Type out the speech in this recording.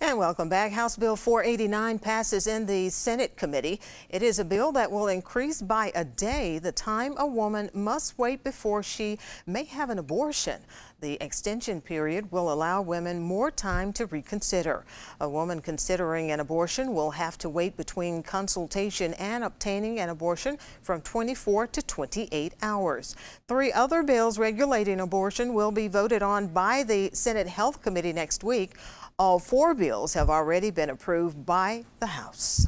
And welcome back. House Bill 489 passes in the Senate committee. It is a bill that will increase by a day the time a woman must wait before she may have an abortion. The extension period will allow women more time to reconsider. A woman considering an abortion will have to wait between consultation and obtaining an abortion from 24 to 28 hours. Three other bills regulating abortion will be voted on by the Senate Health Committee next week. All four bills bills have already been approved by the House.